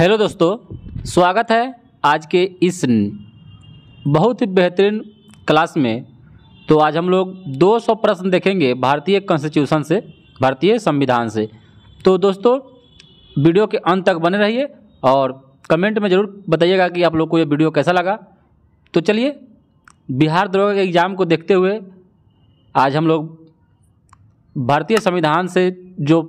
hello दोस्तों स्वागत है आज के इस बहुत ही बेहतरीन क्लास में तो आज हम लोग 200 प्रश्न देखेंगे भारतीय कॉन्स्टिट्यूशन से भारतीय संविधान से तो दोस्तों वीडियो के अंत तक बने रहिए और कमेंट में ज़रूर बताइएगा कि आप लोग को ये वीडियो कैसा लगा तो चलिए बिहार दरोगा के एग्ज़ाम को देखते हुए आज हम लोग भारतीय संविधान से जो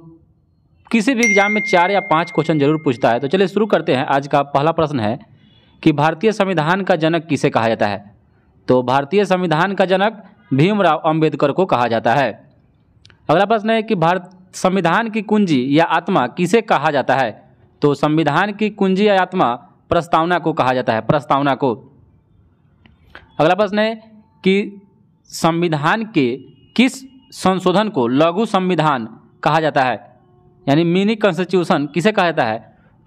किसी भी एग्जाम में चार या पाँच क्वेश्चन जरूर पूछता है तो चलिए शुरू करते हैं आज का पहला प्रश्न है कि भारतीय संविधान का जनक किसे कहा जाता है तो भारतीय संविधान का जनक भीमराव अंबेडकर को कहा जाता है अगला प्रश्न है कि भारत संविधान की कुंजी या आत्मा किसे कहा जाता है तो संविधान की कुंजी या आत्मा प्रस्तावना को कहा जाता है प्रस्तावना को अगला प्रश्न है कि संविधान के किस संशोधन को लघु संविधान कहा जाता है यानी मिनी कॉन्स्टिट्यूशन किसे कहता है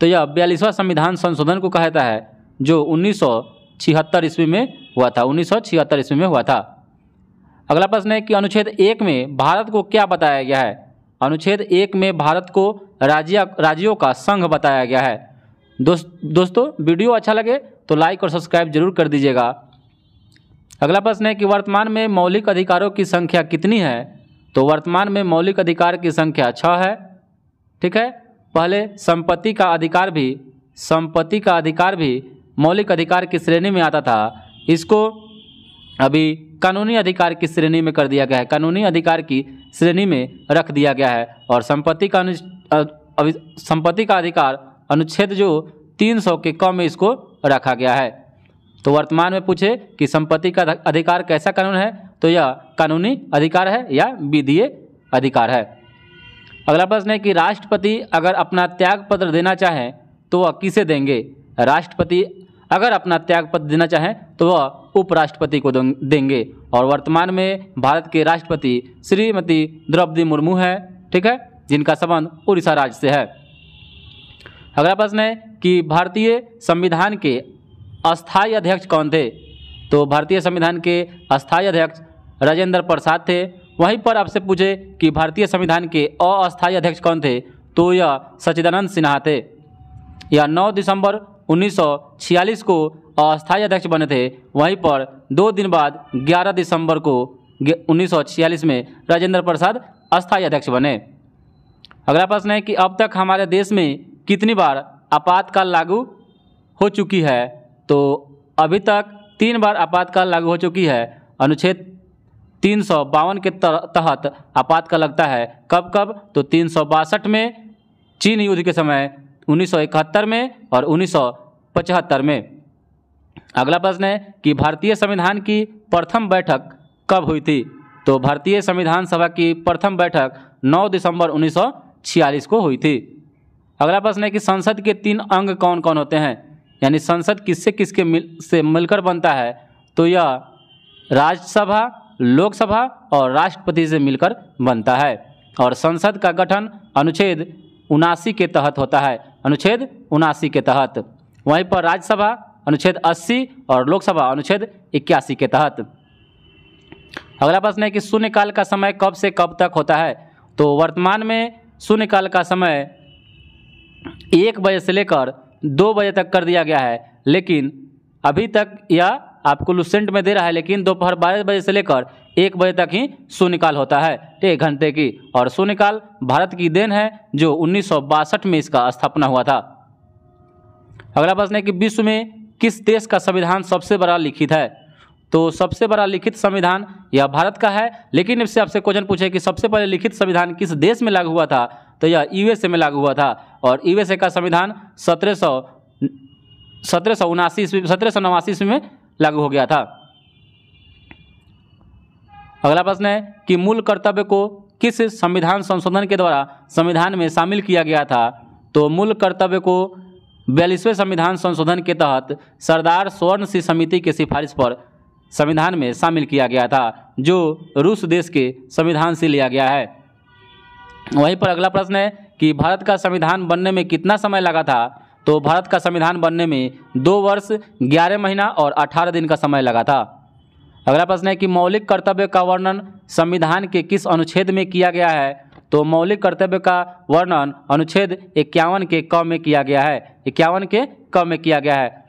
तो यह बयालीसवां संविधान संशोधन को कहता है जो उन्नीस ईस्वी में हुआ था उन्नीस ईस्वी में हुआ था अगला प्रश्न है कि अनुच्छेद एक में भारत को क्या बताया गया है अनुच्छेद एक में भारत को राज्य राज्यों का संघ बताया गया है दोस्त दोस्तों वीडियो अच्छा लगे तो लाइक और सब्सक्राइब जरूर कर दीजिएगा अगला प्रश्न है कि वर्तमान में मौलिक अधिकारों की संख्या कितनी है तो वर्तमान में मौलिक अधिकार की संख्या छः है ठीक है पहले संपत्ति का अधिकार भी संपत्ति का अधिकार भी मौलिक अधिकार की श्रेणी में आता था इसको अभी कानूनी अधिकार की श्रेणी में कर दिया गया है कानूनी अधिकार की श्रेणी में रख दिया गया है और संपत्ति का अनु संपत्ति का अधिकार अनुच्छेद जो 300 के कम में इसको रखा गया है तो वर्तमान में पूछे कि संपत्ति का अधिकार कैसा कानून है तो यह कानूनी अधिकार है या विधीय अधिकार है अगला प्रश्न है कि राष्ट्रपति अगर अपना त्याग पत्र देना चाहे तो वह किसे देंगे राष्ट्रपति अगर अपना त्याग पत्र देना चाहें तो वह उपराष्ट्रपति को देंगे और वर्तमान में भारत के राष्ट्रपति श्रीमती द्रौपदी मुर्मू है ठीक है जिनका संबंध उड़ीसा राज्य से है अगला प्रश्न है कि भारतीय संविधान के अस्थायी अध्यक्ष कौन थे तो भारतीय संविधान के अस्थायी अध्यक्ष राजेंद्र प्रसाद थे वहीं पर आपसे पूछे कि भारतीय संविधान के अस्थायी अध्यक्ष कौन थे तो यह सच्चिदानंद सिन्हा थे यह 9 दिसंबर 1946 को अस्थायी अध्यक्ष बने थे वहीं पर दो दिन बाद 11 दिसंबर को 1946 में राजेंद्र प्रसाद अस्थायी अध्यक्ष बने अगला प्रश्न है कि अब तक हमारे देश में कितनी बार आपातकाल लागू हो चुकी है तो अभी तक तीन बार आपातकाल लागू हो चुकी है अनुच्छेद तीन सौ बावन के तहत आपातकाल लगता है कब कब तो तीन सौ बासठ में चीन युद्ध के समय इकहत्तर में और पचहत्तर में अगला प्रश्न है कि भारतीय संविधान की प्रथम बैठक कब हुई थी तो भारतीय संविधान सभा की प्रथम बैठक 9 दिसंबर 1946 को हुई थी अगला प्रश्न है कि संसद के तीन अंग कौन कौन होते हैं यानी संसद किससे किसके मिल से मिलकर बनता है तो यह राज्यसभा लोकसभा और राष्ट्रपति से मिलकर बनता है और संसद का गठन अनुच्छेद उनासी के तहत होता है अनुच्छेद उनासी के तहत वहीं पर राज्यसभा अनुच्छेद 80 और लोकसभा अनुच्छेद इक्यासी के तहत अगला प्रश्न है कि शून्यकाल का समय कब से कब तक होता है तो वर्तमान में शून्यकाल का समय एक बजे से लेकर दो बजे तक कर दिया गया है लेकिन अभी तक यह आपको लुसेंट में दे रहा है लेकिन दोपहर बारह बजे से लेकर एक बजे तक ही शून्यकाल होता है एक घंटे की और शून्यकाल भारत की देन है जो उन्नीस में इसका स्थापना हुआ था अगला प्रश्न है कि विश्व में किस देश का संविधान सबसे बड़ा लिखित है तो सबसे बड़ा लिखित संविधान यह भारत का है लेकिन इससे आपसे क्वेश्चन पूछे कि सबसे पहले लिखित संविधान किस देश में लागू हुआ था तो यह यूएसए में लागू हुआ था और यूएसए का संविधान सत्रह सौ सत्रह सौ उनासी ईस्वी सत्रह सौ नवासी ईस्वी में लागू हो गया था अगला प्रश्न है कि मूल कर्तव्य को किस संविधान संशोधन के द्वारा संविधान में शामिल किया गया था तो मूल कर्तव्य को बयालीसवें संविधान संशोधन के तहत सरदार स्वर्ण सिंह समिति की सिफारिश पर संविधान में शामिल किया गया था जो रूस देश के संविधान से लिया गया है वहीं पर अगला प्रश्न है कि भारत का संविधान बनने में कितना समय लगा था तो भारत का संविधान बनने में दो वर्ष ग्यारह महीना और अठारह दिन का समय लगा था अगला प्रश्न है कि मौलिक कर्तव्य का वर्णन संविधान के किस अनुच्छेद में किया गया है तो मौलिक कर्तव्य का वर्णन अनुच्छेद इक्यावन के क में किया गया है इक्यावन के क में किया गया है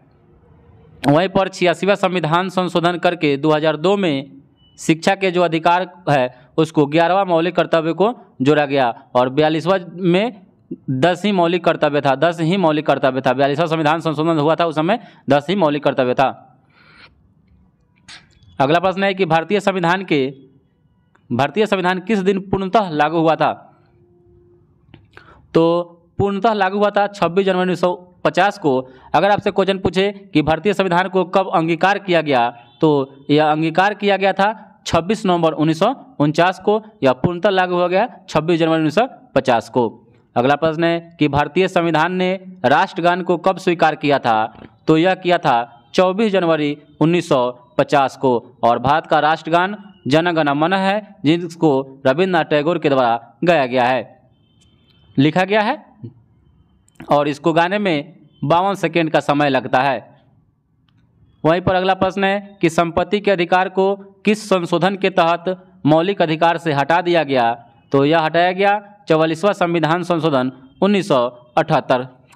वहीं पर छियासीवा संविधान संशोधन करके 2002 में शिक्षा के जो अधिकार है उसको ग्यारहवा मौलिक कर्तव्य को जोड़ा गया और बयालीसवा में दस ही मौलिक कर्तव्य था दस ही मौलिक कर्तव्य था बयालीसवा संविधान संशोधन हुआ था उस समय दस ही मौलिक कर्तव्य था अगला प्रश्न है कि भारतीय संविधान के भारतीय संविधान किस दिन पूर्णतः लागू हुआ था तो पूर्णतः लागू हुआ था 26 जनवरी उन्नीस पचास को अगर आपसे क्वेश्चन पूछे कि भारतीय संविधान को कब अंगीकार किया गया तो यह अंगीकार किया गया था 26 नवंबर उन्नीस को यह पूर्णतः लागू हो गया 26 जनवरी उन्नीस को अगला प्रश्न है कि भारतीय संविधान ने राष्ट्रगान को कब स्वीकार किया था तो यह किया था 24 जनवरी 1950 को और भारत का राष्ट्रगान जनगण मन है जिसको रविन्द्रनाथ टैगोर के द्वारा गाया गया है लिखा गया है और इसको गाने में बावन सेकेंड का समय लगता है वहीं पर अगला प्रश्न है कि संपत्ति के अधिकार को किस संशोधन के तहत मौलिक अधिकार से हटा दिया गया तो यह हटाया गया चौवालीसवां संविधान संशोधन उन्नीस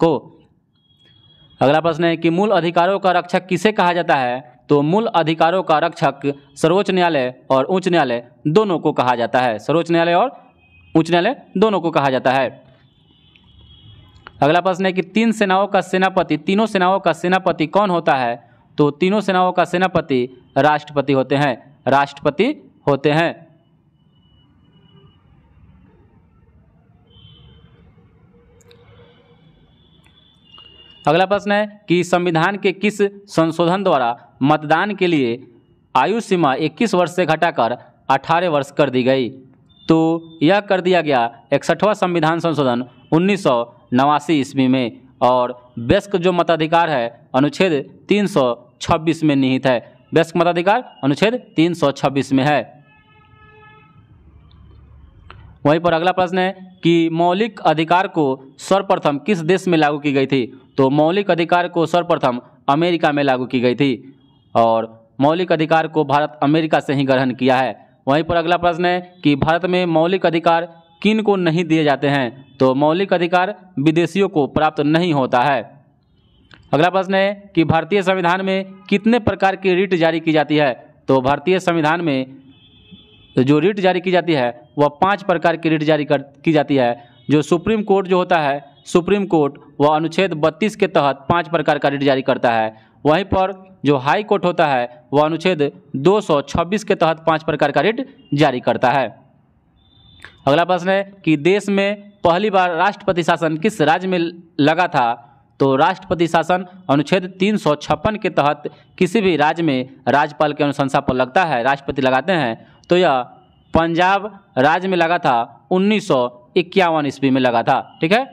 को अगला प्रश्न है कि मूल अधिकारों का रक्षक किसे कहा जाता है तो मूल अधिकारों का रक्षक सर्वोच्च न्यायालय और उच्च न्यायालय दोनों को कहा जाता है सर्वोच्च न्यायालय और उच्च न्यायालय दोनों को कहा जाता है अगला प्रश्न है कि तीन सेनाओं का सेनापति तीनों सेनाओं का सेनापति कौन होता है तो तीनों सेनाओं का सेनापति राष्ट्रपति होते हैं राष्ट्रपति होते हैं अगला प्रश्न है कि संविधान के किस संशोधन द्वारा मतदान के लिए आयु सीमा 21 वर्ष से घटाकर 18 वर्ष कर दी गई तो यह कर दिया गया इकसठवां संविधान संशोधन उन्नीस ईस्वी में और व्यस्क जो मताधिकार है अनुच्छेद 326 में निहित है व्यस्क मताधिकार अनुच्छेद 326 में है वहीं पर अगला प्रश्न है कि मौलिक अधिकार को सर्वप्रथम किस देश में लागू की गई थी तो मौलिक अधिकार को सर्वप्रथम अमेरिका में लागू की गई थी और मौलिक अधिकार को भारत अमेरिका से ही ग्रहण किया है वहीं पर अगला प्रश्न है कि भारत में मौलिक अधिकार किन को नहीं दिए जाते हैं तो मौलिक अधिकार विदेशियों को प्राप्त नहीं होता है अगला प्रश्न है कि भारतीय संविधान में कितने प्रकार की रिट जारी की जाती है तो भारतीय संविधान में जो रिट जारी की जाती है वह पांच प्रकार की रिट जारी कर की जाती है जो सुप्रीम कोर्ट जो होता है सुप्रीम कोर्ट वह अनुच्छेद 32 के तहत पाँच प्रकार का रिट जारी करता है वहीं पर जो हाई कोर्ट होता है वह अनुच्छेद 226 के तहत पाँच प्रकार का रिट जारी करता है अगला प्रश्न है कि देश में पहली बार राष्ट्रपति शासन किस राज्य में लगा था तो राष्ट्रपति शासन अनुच्छेद तीन के तहत किसी भी राज्य में राज्यपाल के अनुशंसा पर लगता है राष्ट्रपति लगाते हैं तो यह पंजाब राज्य में लगा था उन्नीस ईस्वी में लगा था ठीक है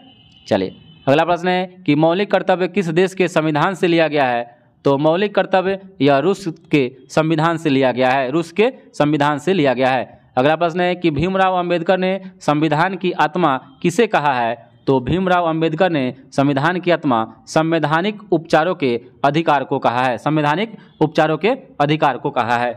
चलिए अगला प्रश्न है कि मौलिक कर्तव्य किस देश के संविधान से लिया गया है तो मौलिक कर्तव्य यह रूस के संविधान से लिया गया है रूस के संविधान से लिया गया है अगला प्रश्न है कि भीमराव अंबेडकर ने संविधान की आत्मा किसे कहा है तो भीमराव अंबेडकर ने संविधान की आत्मा संवैधानिक उपचारों के अधिकार को कहा है संवैधानिक उपचारों के अधिकार को कहा है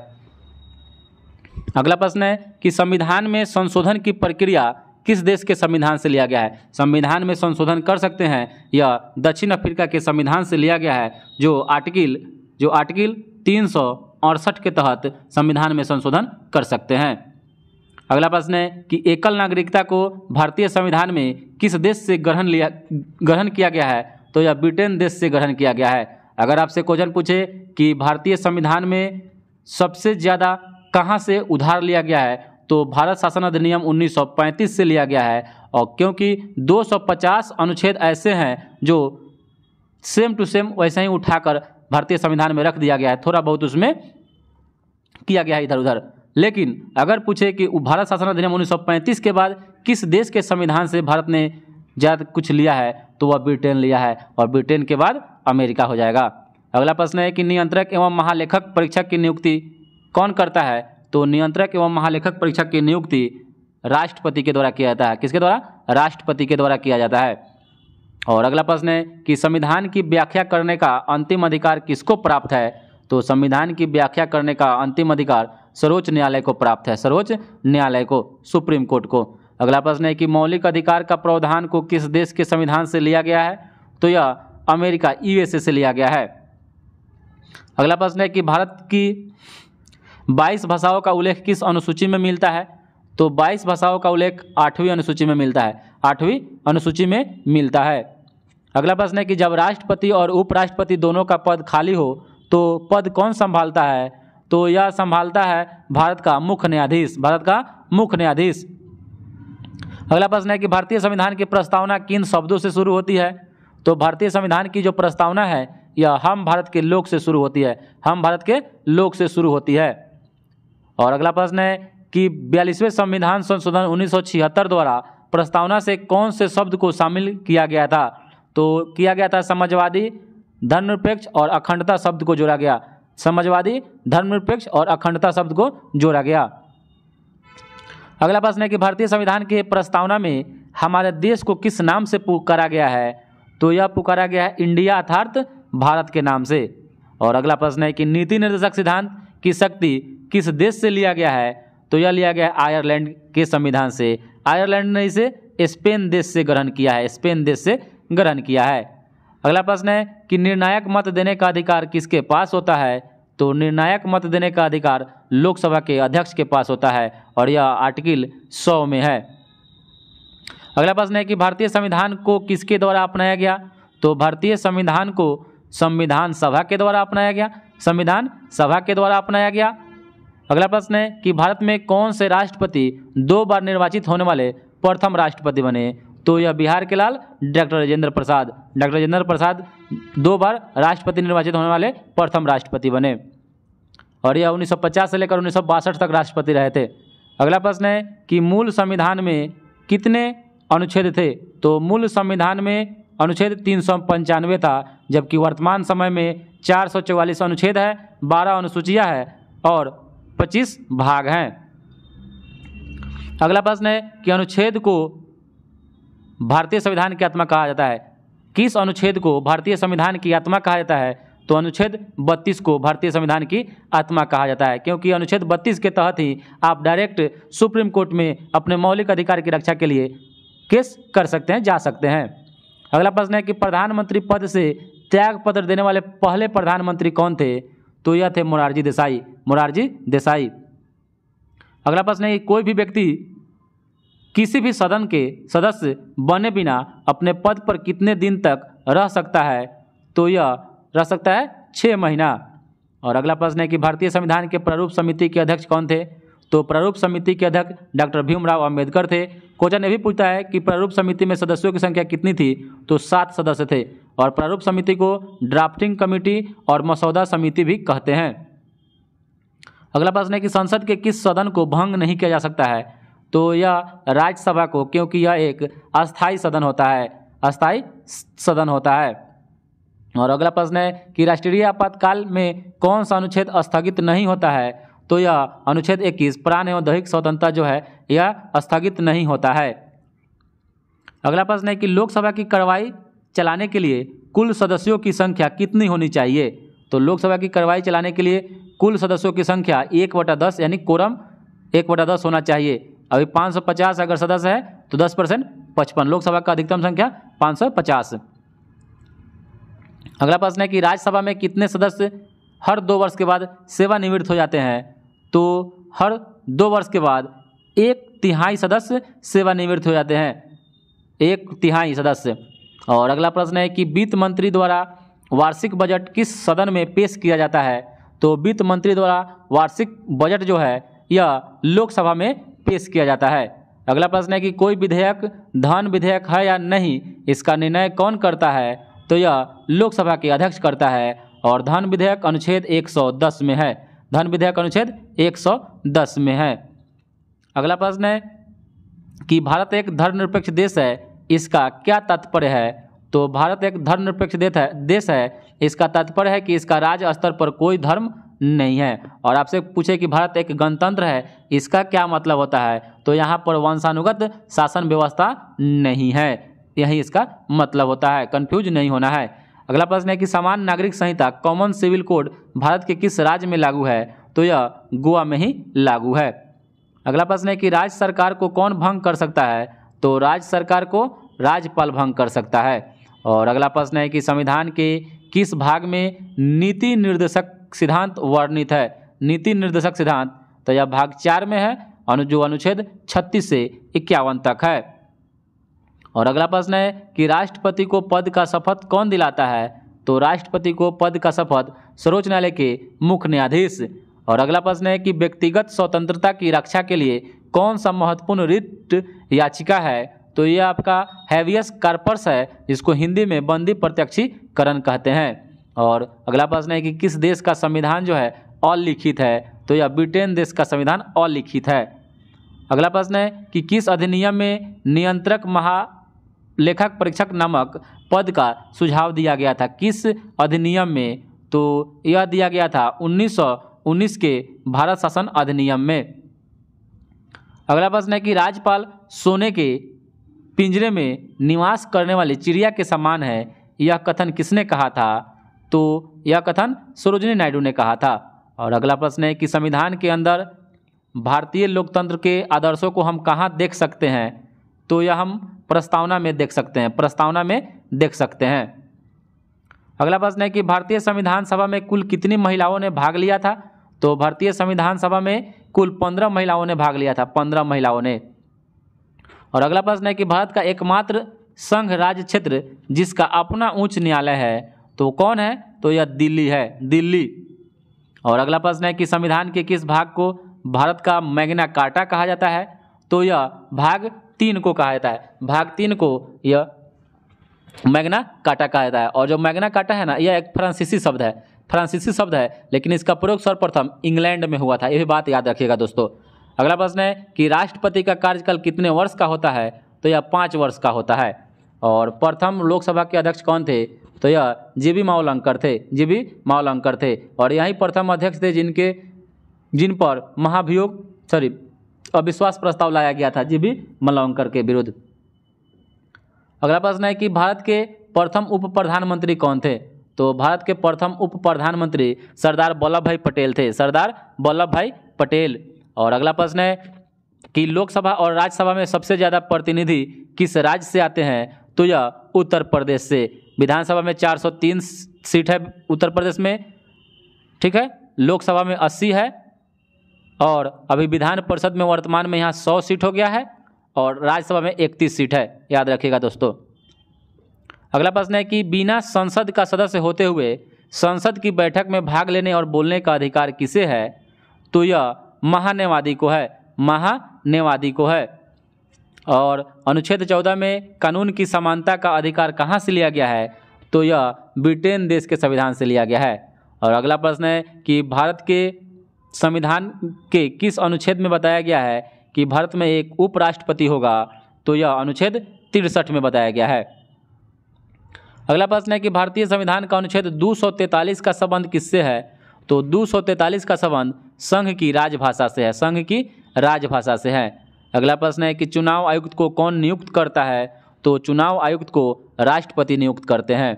अगला प्रश्न है कि संविधान में संशोधन की प्रक्रिया किस देश के संविधान से लिया गया है संविधान में संशोधन कर सकते हैं यह दक्षिण अफ्रीका के संविधान से लिया गया है जो आर्टिकल जो आर्टिकल तीन अड़सठ के तहत संविधान में संशोधन कर सकते हैं अगला प्रश्न है कि एकल नागरिकता को भारतीय संविधान में किस देश से ग्रहण लिया ग्रहण किया गया है तो यह ब्रिटेन देश से ग्रहण किया गया है अगर आपसे क्वेश्चन पूछे कि भारतीय संविधान में सबसे ज़्यादा कहाँ से उधार लिया गया है तो भारत शासन अधिनियम 1935 से लिया गया है और क्योंकि 250 अनुच्छेद ऐसे हैं जो सेम टू सेम वैसे ही उठाकर भारतीय संविधान में रख दिया गया है थोड़ा बहुत उसमें किया गया है इधर उधर लेकिन अगर पूछे कि भारत शासन अधिनियम 1935 के बाद किस देश के संविधान से भारत ने ज़्यादा कुछ लिया है तो वह ब्रिटेन लिया है और ब्रिटेन के बाद अमेरिका हो जाएगा अगला प्रश्न है कि नियंत्रक एवं महालेखक परीक्षक की नियुक्ति कौन करता है तो नियंत्रक एवं महालेखक परीक्षक की नियुक्ति राष्ट्रपति के द्वारा किया जाता है किसके द्वारा राष्ट्रपति के द्वारा किया जाता है और अगला प्रश्न है कि संविधान की व्याख्या करने का अंतिम अधिकार किसको प्राप्त है तो संविधान की व्याख्या करने का अंतिम अधिकार सर्वोच्च न्यायालय को प्राप्त है सर्वोच्च न्यायालय को सुप्रीम कोर्ट को अगला प्रश्न है कि मौलिक अधिकार का प्रावधान को किस देश के संविधान से लिया गया है तो यह अमेरिका यूएसए से लिया गया है अगला प्रश्न है कि भारत की बाईस भाषाओं का उल्लेख किस अनुसूची में मिलता है तो बाईस भाषाओं का उल्लेख आठवीं अनुसूची में मिलता है आठवीं अनुसूची में मिलता है अगला प्रश्न है कि जब राष्ट्रपति और उपराष्ट्रपति दोनों का पद खाली हो तो पद कौन संभालता है तो यह संभालता है भारत का मुख्य न्यायाधीश भारत का मुख्य न्यायाधीश अगला प्रश्न है कि भारतीय संविधान की प्रस्तावना किन शब्दों से शुरू होती है तो भारतीय संविधान की जो प्रस्तावना है यह हम भारत के लोक से शुरू होती है हम भारत के लोक से शुरू होती है और अगला प्रश्न है कि बयालीसवें संविधान संशोधन उन्नीस द्वारा प्रस्तावना से कौन से शब्द को शामिल किया गया था तो किया गया था समाजवादी धर्मनिरपेक्ष और अखंडता शब्द को जोड़ा गया समाजवादी धर्मनिरपेक्ष और अखंडता शब्द को जोड़ा गया अगला प्रश्न है कि भारतीय संविधान के प्रस्तावना में हमारे देश को किस नाम से पुकारा गया है तो यह पुकारा गया है इंडिया अर्थार्थ भारत के नाम से और अगला प्रश्न है कि नीति निर्देशक सिद्धांत की शक्ति किस देश से लिया गया है तो यह लिया गया है आयरलैंड के संविधान से आयरलैंड ने इसे स्पेन देश से ग्रहण किया है स्पेन देश से ग्रहण किया है अगला प्रश्न है कि निर्णायक मत देने का अधिकार किसके पास होता है तो निर्णायक मत देने का अधिकार लोकसभा के अध्यक्ष के पास होता है और यह आर्टिकल सौ में है अगला प्रश्न है कि भारतीय संविधान को किसके द्वारा अपनाया गया तो भारतीय संविधान को संविधान सभा के द्वारा अपनाया गया संविधान सभा के द्वारा अपनाया गया अगला प्रश्न है कि भारत में कौन से राष्ट्रपति दो बार निर्वाचित होने वाले प्रथम राष्ट्रपति बने तो यह बिहार के लाल डॉक्टर राजेंद्र प्रसाद डॉक्टर राजेंद्र प्रसाद दो बार राष्ट्रपति निर्वाचित होने वाले प्रथम राष्ट्रपति बने और यह 1950 से लेकर उन्नीस तक राष्ट्रपति रहे थे अगला प्रश्न है कि मूल संविधान में कितने अनुच्छेद थे तो मूल संविधान में अनुच्छेद तीन था जबकि वर्तमान समय में चार अनुच्छेद है बारह अनुसूचियाँ है और पच्चीस भाग हैं अगला प्रश्न है कि अनुच्छेद को भारतीय संविधान की आत्मा कहा जाता है किस अनुच्छेद को भारतीय संविधान की आत्मा कहा जाता है तो अनुच्छेद 32 को भारतीय संविधान की आत्मा कहा जाता है क्योंकि अनुच्छेद 32 के तहत ही आप डायरेक्ट सुप्रीम कोर्ट में अपने मौलिक अधिकार की रक्षा के लिए केस कर सकते हैं जा सकते हैं अगला प्रश्न है कि प्रधानमंत्री पद से त्याग पत्र देने वाले पहले प्रधानमंत्री कौन थे तो यह थे मोरारजी देसाई मोरारजी देसाई अगला प्रश्न है कोई भी व्यक्ति किसी भी सदन के सदस्य बने बिना अपने पद पर कितने दिन तक रह सकता है तो यह रह सकता है छः महीना और अगला प्रश्न है कि भारतीय संविधान के प्रारूप समिति के अध्यक्ष कौन थे तो प्रारूप समिति के अध्यक्ष डॉक्टर भीमराव अम्बेडकर थे क्वेश्चन ये भी पूछता है कि प्रारूप समिति में सदस्यों की संख्या कितनी थी तो सात सदस्य थे और प्रारूप समिति को ड्राफ्टिंग कमेटी और मसौदा समिति भी कहते हैं अगला प्रश्न है कि संसद के किस सदन को भंग नहीं किया जा सकता है तो यह राज्यसभा को क्योंकि यह एक अस्थायी सदन होता है अस्थायी सदन होता है और अगला प्रश्न है कि राष्ट्रीय आपातकाल में कौन सा अनुच्छेद स्थगित नहीं होता है तो यह अनुच्छेद 21 प्राण एवं दैहिक स्वतंत्रता जो है यह स्थगित नहीं होता है अगला प्रश्न है कि लोकसभा की कार्रवाई चलाने के लिए कुल सदस्यों की संख्या कितनी होनी चाहिए तो लोकसभा की कार्रवाई चलाने के लिए कुल सदस्यों की संख्या एक बटा दस यानी कोरम एक बटा दस होना चाहिए अभी 550 अगर सदस्य है तो 10 परसेंट पचपन लोकसभा का अधिकतम संख्या 550 अगला प्रश्न है कि राज्यसभा में कितने सदस्य हर दो वर्ष के बाद सेवानिवृत्त हो जाते हैं तो हर दो वर्ष के बाद एक तिहाई सदस्य सेवानिवृत्त हो जाते हैं एक तिहाई सदस्य और अगला प्रश्न है कि वित्त मंत्री द्वारा वार्षिक बजट किस सदन में पेश किया जाता है तो वित्त मंत्री द्वारा वार्षिक बजट जो है यह लोकसभा में पेश किया जाता है अगला प्रश्न है कि कोई विधेयक धन विधेयक है या नहीं इसका निर्णय कौन करता है तो यह लोकसभा के अध्यक्ष करता है और धन विधेयक अनुच्छेद 110 में है धन विधेयक अनुच्छेद 110 में है अगला प्रश्न है कि भारत एक धर्मनिरपेक्ष देश है इसका क्या तात्पर्य है तो भारत एक धर्मनिरपेक्ष देश है इसका तात्पर्य है कि इसका राज्य स्तर पर कोई धर्म नहीं है और आपसे पूछे कि भारत एक गणतंत्र है इसका क्या मतलब होता है तो यहाँ पर वंशानुगत शासन व्यवस्था नहीं है यही इसका मतलब होता है कंफ्यूज नहीं होना है अगला प्रश्न है कि समान नागरिक संहिता कॉमन सिविल कोड भारत के किस राज्य में लागू है तो यह गोवा में ही लागू है अगला प्रश्न है कि राज्य सरकार को कौन भंग कर सकता है तो राज्य सरकार को राज्यपाल भंग कर सकता है और अगला प्रश्न है कि संविधान के किस भाग में नीति निर्देशक सिद्धांत वर्णित है नीति निर्देशक सिद्धांत तो यह भाग चार में है अनु जो अनुच्छेद छत्तीस से इक्यावन तक है और अगला प्रश्न है कि राष्ट्रपति को पद का शपथ कौन दिलाता है तो राष्ट्रपति को पद का शपथ सर्वोच्च न्यायालय के मुख्य न्यायाधीश और अगला प्रश्न है कि व्यक्तिगत स्वतंत्रता की रक्षा के लिए कौन सा महत्वपूर्ण रिट याचिका है तो ये आपका हैवियस कार्पर्स है जिसको हिंदी में बंदी प्रत्यक्षीकरण कहते हैं और अगला प्रश्न है कि किस देश का संविधान जो है अलिखित है तो यह ब्रिटेन देश का संविधान अलिखित है अगला प्रश्न है कि किस अधिनियम में नियंत्रक महा लेखक परीक्षक नामक पद का सुझाव दिया गया था किस अधिनियम में तो यह दिया गया था 1919 के भारत शासन अधिनियम में अगला प्रश्न है कि राज्यपाल सोने के पिंजरे में निवास करने वाली चिड़िया के समान है यह कथन किसने कहा था तो यह कथन सरोजनी नायडू ने कहा था और अगला प्रश्न है कि संविधान के अंदर भारतीय लोकतंत्र के आदर्शों को हम कहाँ देख सकते हैं तो यह हम प्रस्तावना में देख सकते हैं प्रस्तावना में देख सकते हैं अगला प्रश्न है कि भारतीय संविधान सभा में कुल कितनी महिलाओं ने भाग लिया था तो भारतीय संविधान सभा में कुल पंद्रह महिलाओं ने भाग लिया था पंद्रह महिलाओं ने और अगला प्रश्न है कि भारत का एकमात्र संघ राज्य क्षेत्र जिसका अपना उच्च न्यायालय है तो कौन है तो यह दिल्ली है दिल्ली और अगला प्रश्न है कि संविधान के किस भाग को भारत का मैग्ना कार्टा कहा जाता है तो यह भाग तीन को कहा जाता है भाग तीन को यह मैग्ना काटा कहा जाता है और जो मैग्ना काटा है ना यह एक फ्रांसीसी शब्द है फ्रांसीसी शब्द है लेकिन इसका प्रयोग सर्वप्रथम इंग्लैंड में हुआ था यह बात याद रखिएगा दोस्तों अगला प्रश्न है कि राष्ट्रपति का कार्यकाल कितने वर्ष का होता है तो यह पाँच वर्ष का होता है और प्रथम लोकसभा के अध्यक्ष कौन थे तो यह जी बी मावलंकर थे जी बी मावलंकर थे और यही प्रथम अध्यक्ष थे जिनके जिन पर महाभियोग सॉरी अविश्वास प्रस्ताव लाया गया था जी भी मलवंकर के विरुद्ध अगला प्रश्न है कि भारत के प्रथम उप प्रधानमंत्री कौन थे तो भारत के प्रथम उप प्रधानमंत्री सरदार वल्लभ भाई पटेल थे सरदार वल्लभ भाई पटेल और अगला प्रश्न है कि लोकसभा और राज्यसभा में सबसे ज़्यादा प्रतिनिधि किस राज्य से आते हैं तो यह उत्तर प्रदेश से विधानसभा में 403 सीट है उत्तर प्रदेश में ठीक है लोकसभा में 80 है और अभी विधान परिषद में वर्तमान में यहाँ सौ सीट हो गया है और राज्यसभा में इकतीस सीट है याद रखिएगा दोस्तों अगला प्रश्न है कि बिना संसद का सदस्य होते हुए संसद की बैठक में भाग लेने और बोलने का अधिकार किसे है तो यह महान्यवादी को है महान्यवादी को है और अनुच्छेद चौदह में कानून की समानता का अधिकार कहाँ से लिया गया है तो यह ब्रिटेन देश के संविधान से लिया गया है और अगला प्रश्न है कि भारत के संविधान के किस अनुच्छेद में बताया गया है कि भारत में एक उपराष्ट्रपति होगा तो यह अनुच्छेद तिरसठ में बताया गया है अगला प्रश्न है कि भारतीय संविधान का अनुच्छेद 243 का संबंध किससे है तो 243 का संबंध संघ की राजभाषा से है संघ की राजभाषा से है अगला प्रश्न है कि चुनाव आयुक्त को कौन नियुक्त करता है तो चुनाव आयुक्त को राष्ट्रपति नियुक्त करते हैं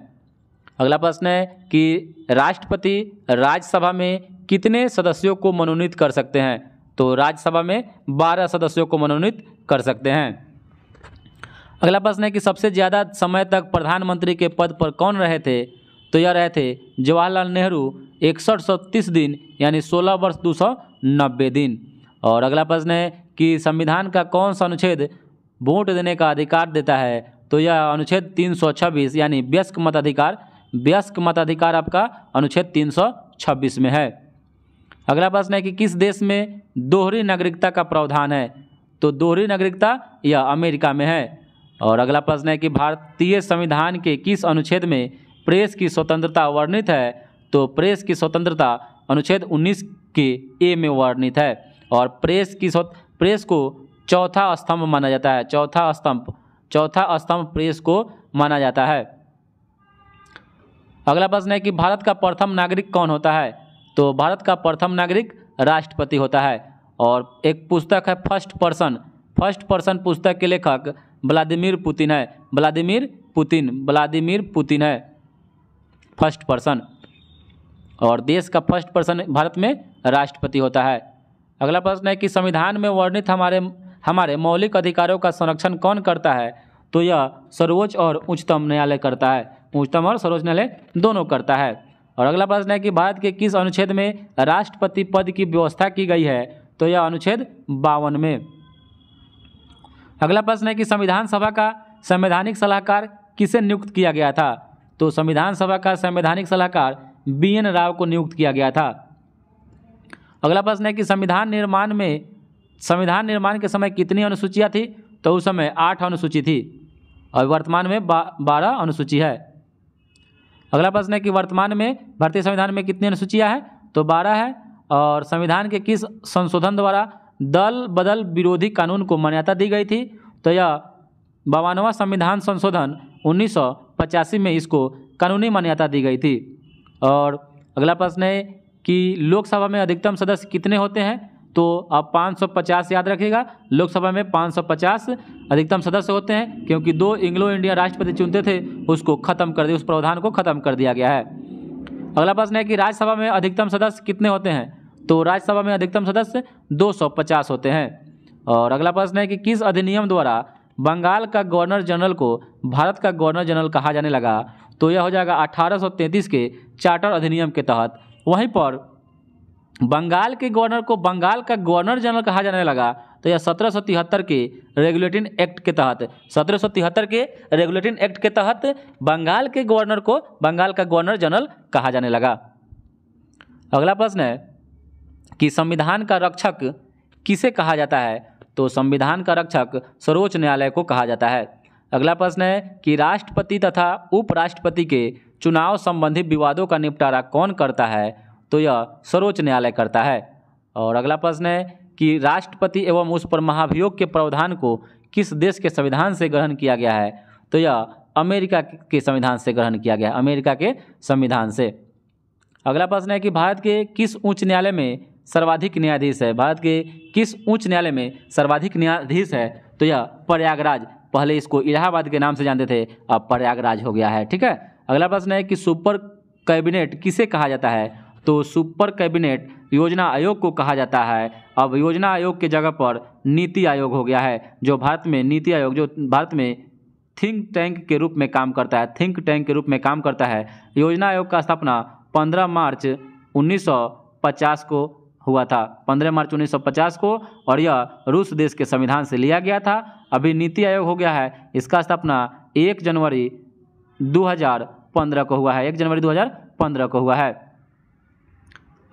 अगला प्रश्न है कि राष्ट्रपति राज्यसभा में कितने सदस्यों को मनोनीत कर सकते हैं तो राज्यसभा में बारह सदस्यों को मनोनीत कर सकते हैं अगला प्रश्न है कि सबसे ज़्यादा समय तक प्रधानमंत्री के पद पर कौन रहे थे तो यह रहे थे जवाहरलाल नेहरू इकसठ सौ तीस दिन यानी सोलह वर्ष दो सौ नब्बे दिन और अगला प्रश्न है कि संविधान का कौन सा अनुच्छेद वोट देने का अधिकार देता है तो यह अनुच्छेद तीन सौ छब्बीस यानी व्यस्क मताधिकार व्यस्क मताधिकार आपका अनुच्छेद तीन सौ छब्बीस में है अगला प्रश्न है कि किस देश में दोहरी नागरिकता का प्रावधान है तो दोहरी नागरिकता यह अमेरिका में है और अगला प्रश्न है कि भारतीय संविधान के किस अनुच्छेद में प्रेस की स्वतंत्रता वर्णित है तो प्रेस की स्वतंत्रता अनुच्छेद 19 के ए में वर्णित है और प्रेस की प्रेस को चौथा स्तंभ माना जाता है चौथा स्तंभ चौथा स्तंभ प्रेस को माना जाता है अगला प्रश्न है कि भारत का प्रथम नागरिक कौन होता है तो भारत का प्रथम नागरिक राष्ट्रपति होता है और एक पुस्तक है फर्स्ट पर्सन फर्स्ट पर्सन पुस्तक के लेखक व्लादिमिर पुतिन है व्लादिमिर पुतिन व्लादिमिर पुतिन है फर्स्ट पर्सन और देश का फर्स्ट पर्सन भारत में राष्ट्रपति होता है अगला प्रश्न है कि संविधान में वर्णित हमारे हमारे मौलिक अधिकारों का संरक्षण कौन करता है तो यह सर्वोच्च और उच्चतम न्यायालय करता है उच्चतम और सर्वोच्च न्यायालय दोनों करता है और अगला प्रश्न है कि भारत के किस अनुच्छेद में राष्ट्रपति पद की व्यवस्था की गई है तो यह अनुच्छेद बावन में अगला प्रश्न है कि संविधान सभा का संवैधानिक सलाहकार किसे नियुक्त किया गया था तो संविधान सभा का संवैधानिक सलाहकार बी एन राव को नियुक्त किया गया था अगला प्रश्न है कि संविधान निर्माण में संविधान निर्माण के समय कितनी अनुसूचियाँ थी तो उस समय आठ अनुसूची थी और वर्तमान में बारह अनुसूची है अगला प्रश्न है कि वर्तमान में भारतीय संविधान में कितनी अनुसूचियाँ हैं तो बारह है और संविधान के किस संशोधन द्वारा दल बदल विरोधी कानून को मान्यता दी गई थी तो यह बावनवा संविधान संशोधन उन्नीस में इसको कानूनी मान्यता दी गई थी और अगला प्रश्न है कि लोकसभा में अधिकतम सदस्य कितने होते हैं तो सौ 550 याद रखिएगा लोकसभा में 550 अधिकतम सदस्य होते हैं क्योंकि दो इंग्लो इंडिया राष्ट्रपति चुनते थे उसको खत्म कर दिया उस प्रावधान को खत्म कर दिया गया है अगला प्रश्न है कि राज्यसभा में अधिकतम सदस्य कितने होते हैं तो राज्यसभा में अधिकतम सदस्य 250 होते हैं और अगला प्रश्न है कि किस अधिनियम द्वारा बंगाल का गवर्नर जनरल को भारत का गवर्नर जनरल कहा जाने लगा तो यह हो जाएगा तैंतीस के चार्टर अधिनियम के तहत वहीं पर बंगाल के गवर्नर को बंगाल का गवर्नर जनरल कहा जाने लगा तो यह सत्रह सौ तिहत्तर के रेगुलेटिंग एक्ट के तहत सत्रह सौ तिहत्तर के रेगुलेटिंग एक्ट के तहत बंगाल के गवर्नर को बंगाल का गवर्नर जनरल कहा जाने लगा अगला प्रश्न है कि संविधान का रक्षक किसे कहा जाता है तो संविधान का रक्षक सर्वोच्च न्यायालय को कहा जाता है अगला प्रश्न है कि राष्ट्रपति तथा उपराष्ट्रपति के चुनाव संबंधी विवादों का निपटारा कौन करता है तो यह सर्वोच्च न्यायालय करता है और अगला प्रश्न है कि राष्ट्रपति एवं उस पर महाभियोग के प्रावधान को किस देश के संविधान से ग्रहण किया गया है तो यह अमेरिका के संविधान से ग्रहण किया गया अमेरिका के संविधान से अगला प्रश्न है कि भारत के किस उच्च न्यायालय में सर्वाधिक न्यायाधीश है भारत के किस उच्च न्यायालय में सर्वाधिक न्यायाधीश है तो यह प्रयागराज पहले इसको इलाहाबाद के नाम से जानते थे अब प्रयागराज हो गया है ठीक है अगला प्रश्न है कि सुपर कैबिनेट किसे कहा जाता है तो सुपर कैबिनेट योजना आयोग को कहा जाता है अब योजना आयोग के जगह पर नीति आयोग हो गया है जो भारत में नीति आयोग जो भारत में थिंक टैंक के रूप में काम करता है थिंक टैंक के रूप में काम करता है योजना आयोग का स्थापना 15 मार्च 1950 को हुआ था 15 मार्च 1950 को और यह रूस देश के संविधान से लिया गया था अभी नीति आयोग हो गया है इसका स्थापना 1 जनवरी 2015 को हुआ है 1 जनवरी 2015 को हुआ है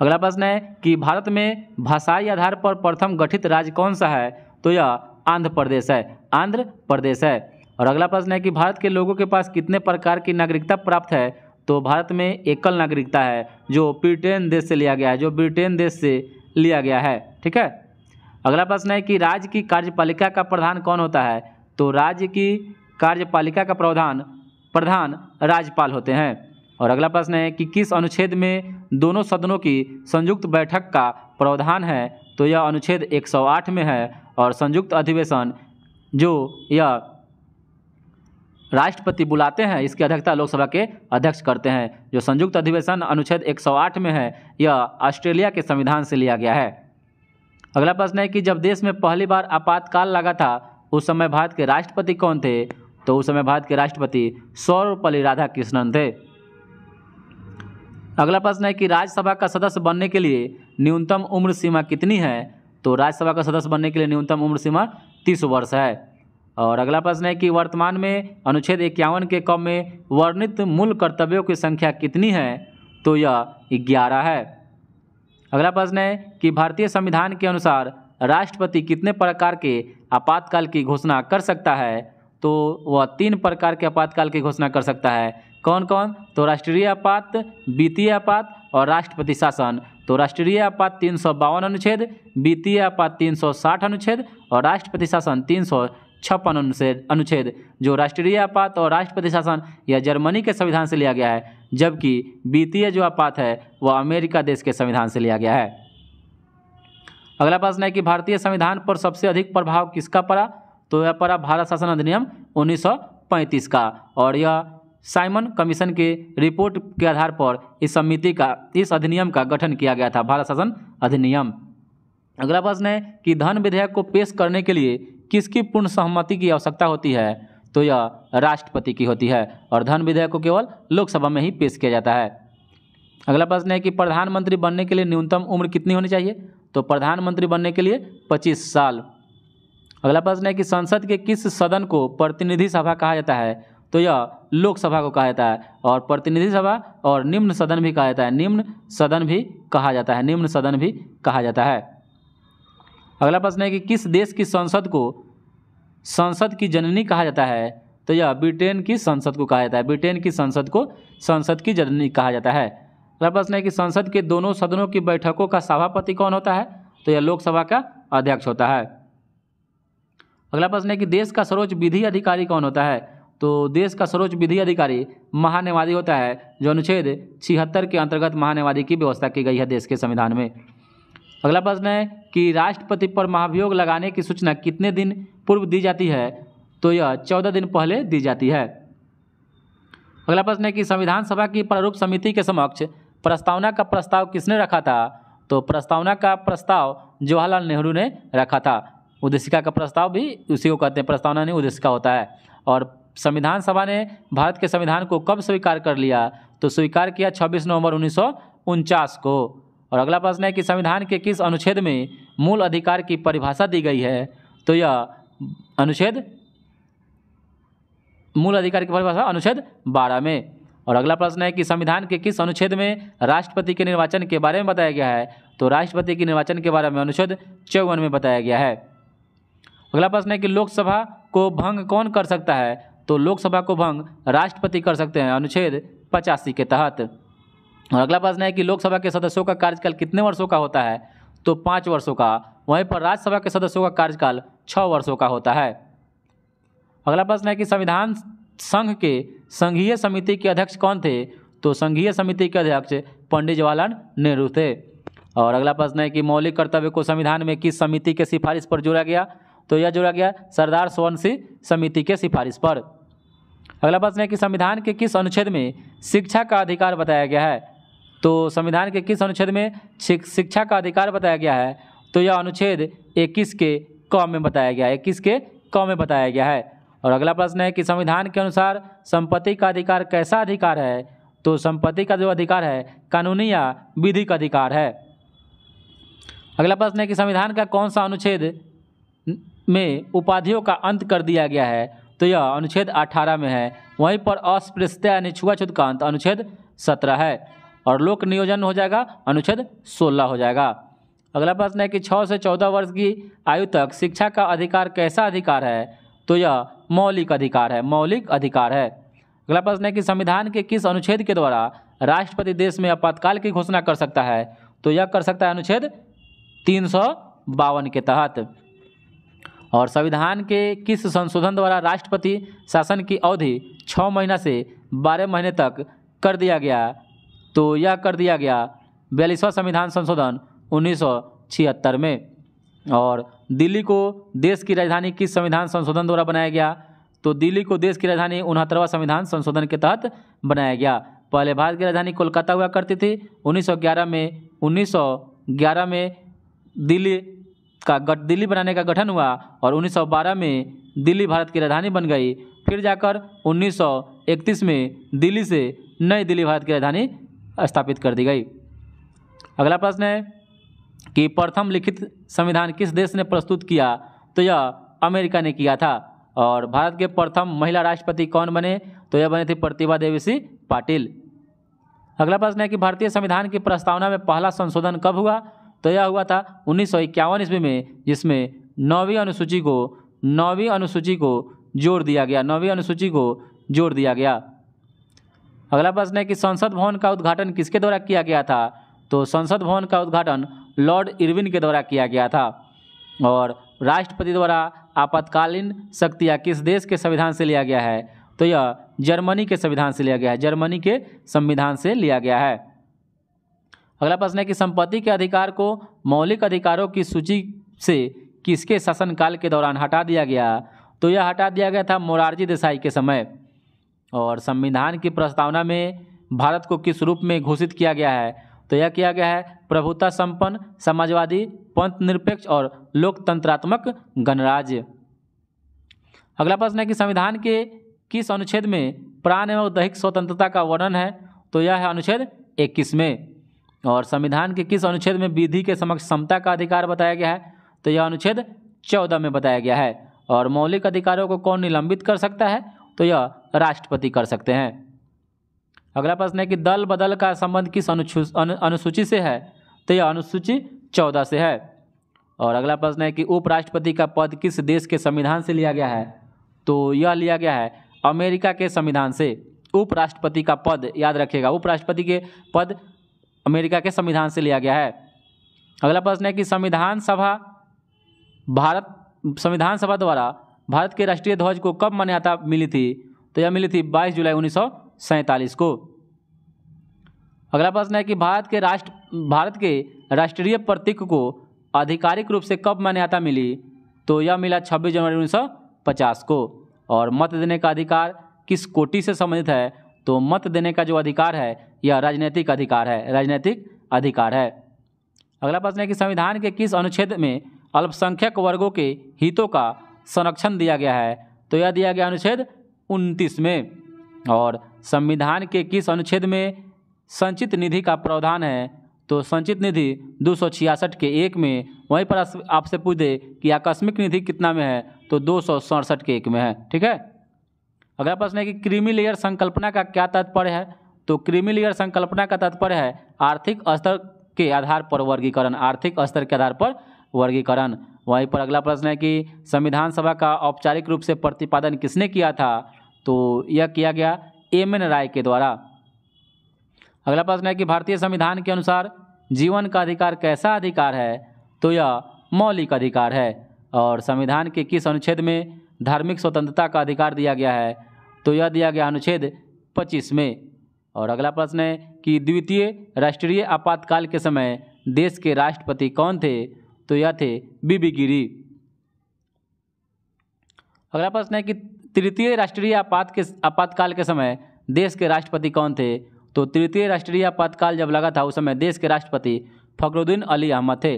अगला प्रश्न है कि भारत में भाषाई आधार पर प्रथम गठित राज्य कौन सा है तो यह आंध्र प्रदेश है आंध्र प्रदेश है और अगला प्रश्न है कि भारत के लोगों के पास कितने प्रकार की नागरिकता प्राप्त है तो भारत में एकल नागरिकता है जो ब्रिटेन देश से लिया गया है जो ब्रिटेन देश से लिया गया है ठीक है अगला प्रश्न है कि राज्य की कार्यपालिका का प्रधान कौन होता है तो राज्य की कार्यपालिका का प्रावधान प्रधान राज्यपाल होते हैं और अगला प्रश्न है कि किस अनुच्छेद में दोनों सदनों की संयुक्त बैठक का प्रावधान है तो यह अनुच्छेद 108 में है और संयुक्त अधिवेशन जो यह राष्ट्रपति बुलाते हैं इसकी अध्यक्षता लोकसभा के अध्यक्ष करते हैं जो संयुक्त अधिवेशन अनुच्छेद 108 में है यह ऑस्ट्रेलिया के संविधान से लिया गया है अगला प्रश्न है कि जब देश में पहली बार आपातकाल लगा था उस समय भारत के राष्ट्रपति कौन थे तो उस समय भारत के राष्ट्रपति सौरपल्ली राधाकृष्णन थे अगला प्रश्न है कि राज्यसभा का सदस्य बनने के लिए न्यूनतम उम्र सीमा कितनी है तो राज्यसभा का सदस्य बनने के लिए न्यूनतम उम्र सीमा तीस वर्ष है और अगला प्रश्न है कि वर्तमान में अनुच्छेद इक्यावन के कम में वर्णित मूल कर्तव्यों की संख्या कितनी है तो यह ग्यारह है अगला प्रश्न है कि भारतीय संविधान के अनुसार राष्ट्रपति कितने प्रकार के आपातकाल की घोषणा कर सकता है तो वह तीन प्रकार के आपातकाल की घोषणा कर सकता है कौन कौन तो राष्ट्रीय आपात वित्तीय आपात और राष्ट्रपति शासन तो राष्ट्रीय आपात तीन सौ बावन अनुच्छेद वित्तीय आपात तीन सौ साठ अनुच्छेद और राष्ट्रपति शासन तीन सौ छप्पन अनुच्छेद अनुच्छेद जो राष्ट्रीय आपात और राष्ट्रपति शासन यह जर्मनी के संविधान से लिया गया है जबकि वित्तीय जो आपात है वह अमेरिका देश के संविधान से लिया गया है अगला प्रश्न है कि भारतीय संविधान पर सबसे अधिक प्रभाव किसका पड़ा तो यह पड़ा भारत शासन अधिनियम 1935 का और यह साइमन कमीशन के रिपोर्ट के आधार पर इस समिति का इस अधिनियम का गठन किया गया था भारत शासन अधिनियम अगला प्रश्न है कि धन विधेयक को पेश करने के लिए किसकी पूर्ण सहमति की आवश्यकता होती है तो यह राष्ट्रपति की होती है और धन विधेयक को केवल लोकसभा में ही पेश किया जाता है अगला प्रश्न है कि प्रधानमंत्री बनने के लिए न्यूनतम उम्र कितनी होनी चाहिए तो प्रधानमंत्री बनने के लिए पच्चीस साल अगला प्रश्न है कि संसद के किस सदन को प्रतिनिधि सभा कहा जाता है तो यह लोकसभा को कहा जाता है और प्रतिनिधि सभा और निम्न सदन भी कहा जाता है निम्न सदन भी कहा जाता है निम्न सदन भी कहा जाता है अगला प्रश्न है कि किस देश की संसद को संसद की जननी कहा जाता है तो यह ब्रिटेन की संसद को कहा जाता है ब्रिटेन की संसद को संसद की जननी कहा जाता है अगला प्रश्न है कि संसद के दोनों सदनों की बैठकों का सभापति कौन होता है तो यह लोकसभा का अध्यक्ष होता है अगला प्रश्न है कि देश का सर्वोच्च विधि अधिकारी कौन होता है तो देश का सर्वोच्च विधि अधिकारी महान्यायवादी होता है जो अनुच्छेद छिहत्तर के अंतर्गत महान्यायवादी की व्यवस्था की गई है देश के संविधान में अगला प्रश्न है कि राष्ट्रपति पर महाभियोग लगाने की सूचना कितने दिन पूर्व दी जाती है तो यह चौदह दिन पहले दी जाती है अगला प्रश्न है कि संविधान सभा की प्रारूप समिति के समक्ष प्रस्तावना का प्रस्ताव किसने रखा था तो प्रस्तावना का प्रस्ताव जवाहरलाल नेहरू ने रखा था उद्देशिका का प्रस्ताव भी उसी को कहते हैं प्रस्तावना नहीं उद्देशिका होता है और संविधान सभा ने भारत के संविधान को कब स्वीकार कर लिया तो स्वीकार किया छब्बीस नवंबर उन्नीस को और अगला प्रश्न है कि संविधान के किस अनुच्छेद में मूल अधिकार की परिभाषा दी गई है तो यह अनुच्छेद मूल अधिकार की परिभाषा अनुच्छेद बारह में और अगला प्रश्न है कि संविधान के किस अनुच्छेद में राष्ट्रपति के निर्वाचन के बारे में बताया गया है तो राष्ट्रपति के निर्वाचन के बारे में अनुच्छेद चौवन में बताया गया है अगला प्रश्न है कि लोकसभा को भंग कौन कर सकता है तो लोकसभा को भंग राष्ट्रपति कर सकते हैं अनुच्छेद पचासी के तहत और अगला प्रश्न है कि लोकसभा के सदस्यों का कार्यकाल कितने वर्षों का होता है तो पाँच वर्षों का वहीं पर राज्यसभा के सदस्यों का कार्यकाल छः वर्षों का होता है अगला प्रश्न है कि संविधान संघ के संघीय समिति के अध्यक्ष कौन थे तो संघीय समिति के अध्यक्ष पंडित जवाहरलाल नेहरू थे और अगला प्रश्न है कि मौलिक कर्तव्य को संविधान में किस समिति के सिफारिश पर जोड़ा गया तो यह जोड़ा गया सरदार सोवन सिंह समिति के सिफारिश पर अगला प्रश्न है कि संविधान के किस अनुच्छेद में शिक्षा का अधिकार बताया गया है तो संविधान के किस अनुच्छेद में शिक्षा का अधिकार बताया गया है तो यह अनुच्छेद इक्कीस के क में बताया गया है इक्कीस के क में बताया गया है और अगला प्रश्न है कि संविधान के अनुसार संपत्ति का अधिकार कैसा अधिकार है तो संपत्ति का जो अधिकार है कानूनी या विधि का अधिकार है अगला प्रश्न है कि संविधान का कौन सा अनुच्छेद में उपाधियों का अंत कर दिया गया है तो यह अनुच्छेद अठारह में है वहीं पर अस्पृश्यता यानी छुआछूत का अंत अनुच्छेद सत्रह है और लोक नियोजन हो जाएगा अनुच्छेद सोलह हो जाएगा अगला प्रश्न है कि छः से चौदह वर्ष की आयु तक शिक्षा का अधिकार कैसा अधिकार है तो यह मौलिक अधिकार है मौलिक अधिकार है अगला प्रश्न है कि संविधान के किस अनुच्छेद के द्वारा राष्ट्रपति देश में आपातकाल की घोषणा कर सकता है तो यह कर सकता है अनुच्छेद तीन के तहत और संविधान के किस संशोधन द्वारा राष्ट्रपति शासन की अवधि छः महीना से बारह महीने तक कर दिया गया तो यह कर दिया गया बयालीसवां संविधान संशोधन उन्नीस में और दिल्ली को देश की राजधानी किस संविधान संशोधन द्वारा बनाया गया तो दिल्ली को देश की राजधानी उनहत्तरवा संविधान संशोधन के तहत बनाया गया पहले भारत की राजधानी कोलकाता हुआ करती थी 1911 में 1911 में दिल्ली का गठ दिल्ली बनाने का गठन हुआ और 1912 में दिल्ली भारत की राजधानी बन गई फिर जाकर 1931 में दिल्ली से नई दिल्ली भारत की राजधानी स्थापित कर दी गई अगला प्रश्न है कि प्रथम लिखित संविधान किस देश ने प्रस्तुत किया तो यह अमेरिका ने किया था और भारत के प्रथम महिला राष्ट्रपति कौन बने तो यह बने थे प्रतिभा देवी सिंह पाटिल अगला प्रश्न है कि भारतीय संविधान की प्रस्तावना में पहला संशोधन कब हुआ यह हुआ था उन्नीस सौ इक्यावन ईस्वी में जिसमें नौवीं अनुसूची को नौवीं अनुसूची को जोड़ दिया गया नौवीं अनुसूची को जोड़ दिया गया अगला प्रश्न है कि संसद भवन का उद्घाटन किसके द्वारा किया गया था तो संसद भवन का उद्घाटन लॉर्ड इरविन के द्वारा किया गया था और राष्ट्रपति द्वारा आपातकालीन शक्तियाँ किस देश के संविधान से लिया गया है तो यह जर्मनी के संविधान से लिया गया है जर्मनी के संविधान से लिया गया है अगला प्रश्न है कि संपत्ति के अधिकार को मौलिक अधिकारों की सूची से किसके शासनकाल के दौरान हटा दिया गया तो यह हटा दिया गया था मोरारजी देसाई के समय और संविधान की प्रस्तावना में भारत को किस रूप में घोषित किया गया है तो यह किया गया है प्रभुता संपन्न समाजवादी पंथ निरपेक्ष और लोकतंत्रात्मक गणराज्य अगला प्रश्न है कि संविधान के किस अनुच्छेद में प्राण एवं दैहिक स्वतंत्रता का वर्णन है तो यह है अनुच्छेद इक्कीस में और संविधान के किस अनुच्छेद में विधि के समक्ष समता का अधिकार बताया गया है तो यह अनुच्छेद चौदह में बताया गया है और मौलिक अधिकारों को कौन निलंबित कर सकता है तो यह राष्ट्रपति कर सकते हैं अगला प्रश्न है कि दल बदल का संबंध किस अनुसूची से है तो यह अनुसूची चौदह से है और अगला प्रश्न है कि उपराष्ट्रपति का पद किस देश के संविधान से लिया गया है तो यह लिया गया है अमेरिका के संविधान से उपराष्ट्रपति का पद याद रखिएगा उपराष्ट्रपति के पद अमेरिका के संविधान से लिया गया है अगला प्रश्न है कि संविधान सभा भारत संविधान सभा द्वारा भारत के राष्ट्रीय ध्वज को कब मान्यता मिली थी तो यह मिली थी 22 जुलाई उन्नीस को अगला प्रश्न है कि भारत के राष्ट्र भारत के राष्ट्रीय प्रतीक को आधिकारिक रूप से कब मान्यता मिली तो यह मिला 26 जनवरी 1950 को और मत देने का अधिकार किस कोटि से संबंधित है तो मत देने का जो अधिकार है यह राजनीतिक अधिकार है राजनीतिक अधिकार है अगला प्रश्न है कि संविधान के किस अनुच्छेद में अल्पसंख्यक वर्गों के हितों का संरक्षण दिया गया है तो यह दिया गया अनुच्छेद उनतीस में और संविधान के किस अनुच्छेद में संचित निधि का प्रावधान है तो संचित निधि दो के एक में वहीं पर आपसे पूछ दे कि आकस्मिक निधि कितना में है तो दो के एक में है ठीक है अगला प्रश्न है कि क्रीमी लेयर संकल्पना का क्या तात्पर्य है तो क्रिमिलियर लेयर संकल्पना का तात्पर्य है आर्थिक स्तर के आधार पर वर्गीकरण आर्थिक स्तर के आधार पर वर्गीकरण वहीं पर अगला प्रश्न है कि संविधान सभा का औपचारिक रूप से प्रतिपादन किसने किया था तो यह किया गया एम एन राय के द्वारा अगला प्रश्न है कि भारतीय संविधान के अनुसार जीवन का अधिकार कैसा अधिकार है तो यह मौलिक अधिकार है और संविधान के किस अनुच्छेद में धार्मिक स्वतंत्रता का अधिकार दिया गया है तो यह दिया गया अनुच्छेद पच्चीस में और अगला प्रश्न है कि द्वितीय राष्ट्रीय आपातकाल के समय देश के राष्ट्रपति कौन थे तो यह थे बीबी गिरी अगला प्रश्न है कि तृतीय राष्ट्रीय आपात के आपातकाल के समय देश के राष्ट्रपति कौन थे तो तृतीय राष्ट्रीय आपातकाल जब लगा था उस समय देश के राष्ट्रपति फखरुद्दीन अली अहमद थे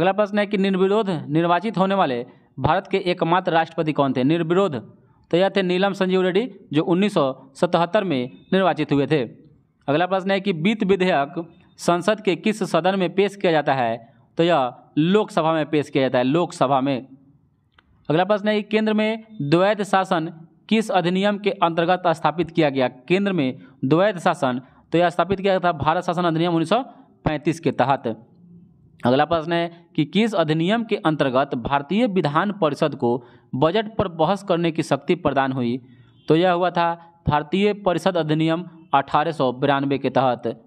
अगला प्रश्न है कि निर्विरोध निर्वाचित होने वाले भारत के एकमात्र राष्ट्रपति कौन थे निर्विरोध तो यह थे नीलम संजीव रेड्डी जो 1977 में निर्वाचित हुए थे अगला प्रश्न है कि वित्त विधेयक संसद के किस सदन में पेश किया जाता है तो यह लोकसभा में पेश किया जाता है लोकसभा में अगला प्रश्न है कि केंद्र में द्वैध शासन किस अधिनियम के अंतर्गत स्थापित किया गया केंद्र में द्वैध शासन तो यह स्थापित किया था भारत शासन अधिनियम उन्नीस के तहत अगला प्रश्न है कि किस अधिनियम के अंतर्गत भारतीय विधान परिषद को बजट पर बहस करने की शक्ति प्रदान हुई तो यह हुआ था भारतीय परिषद अधिनियम अठारह के तहत